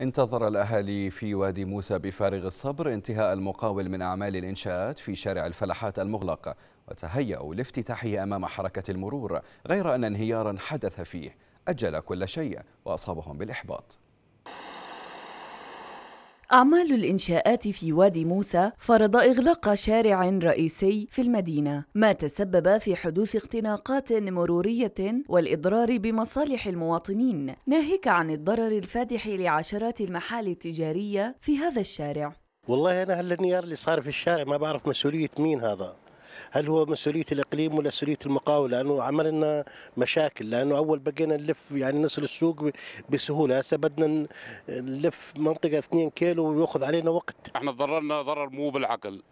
انتظر الأهالي في وادي موسى بفارغ الصبر انتهاء المقاول من أعمال الإنشاءات في شارع الفلاحات المغلق وتهيأوا لافتتاحه أمام حركة المرور غير أن انهيارا حدث فيه أجل كل شيء وأصابهم بالإحباط أعمال الإنشاءات في وادي موسى فرض إغلاق شارع رئيسي في المدينة، ما تسبب في حدوث اختناقات مرورية والإضرار بمصالح المواطنين، ناهيك عن الضرر الفادح لعشرات المحال التجارية في هذا الشارع. والله أنا هالنيار اللي صار في الشارع ما بعرف مسؤولية مين هذا، هل هو مسؤوليه الاقليم ولا مسؤوليه المقاول لانه عمل لنا مشاكل لانه اول بقينا نلف يعني نصل السوق بسهوله هسه بدنا نلف منطقه 2 كيلو وياخذ علينا وقت احنا ضررنا ضرر مو بالعقل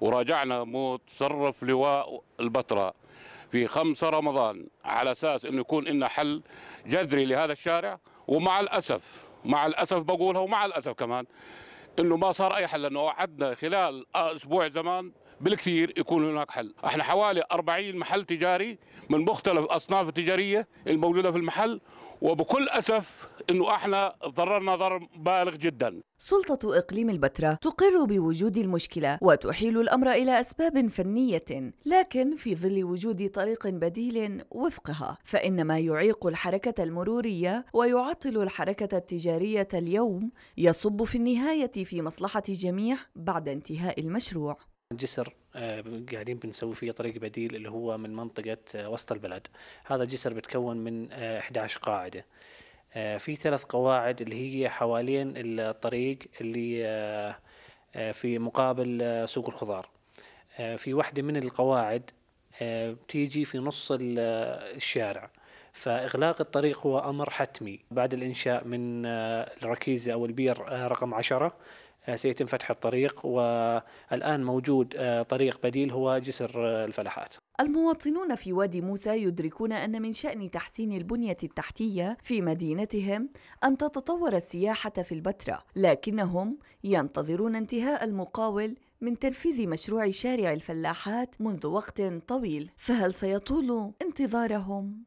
وراجعنا متصرف لواء البتراء في 5 رمضان على اساس انه يكون لنا حل جذري لهذا الشارع ومع الاسف مع الاسف بقولها ومع الاسف كمان انه ما صار اي حل لانه وعدنا خلال اسبوع زمان بالكثير يكون هناك حل احنا حوالي 40 محل تجاري من مختلف اصناف التجاريه الموجوده في المحل وبكل اسف انه احنا ضررنا ضرر بالغ جدا سلطة إقليم البتراء تقر بوجود المشكلة وتحيل الأمر إلى أسباب فنية، لكن في ظل وجود طريق بديل وفقها، فإن ما يعيق الحركة المرورية ويعطل الحركة التجارية اليوم يصب في النهاية في مصلحة الجميع بعد انتهاء المشروع. جسر آه، قاعدين بنسوي فيه طريق بديل اللي هو من منطقة آه، وسط البلد هذا الجسر بتكون من 11 آه، قاعدة في ثلاث قواعد اللي هي حوالين الطريق اللي في مقابل سوق الخضار في واحدة من القواعد بتيجي في نص الشارع فإغلاق الطريق هو أمر حتمي بعد الإنشاء من الركيزة أو البير رقم عشرة آه، سيتم فتح الطريق والآن موجود آه، طريق بديل هو جسر آه، الفلاحات المواطنون في وادي موسى يدركون أن من شأن تحسين البنية التحتية في مدينتهم أن تتطور السياحة في البتراء لكنهم ينتظرون انتهاء المقاول من تنفيذ مشروع شارع الفلاحات منذ وقت طويل فهل سيطول انتظارهم؟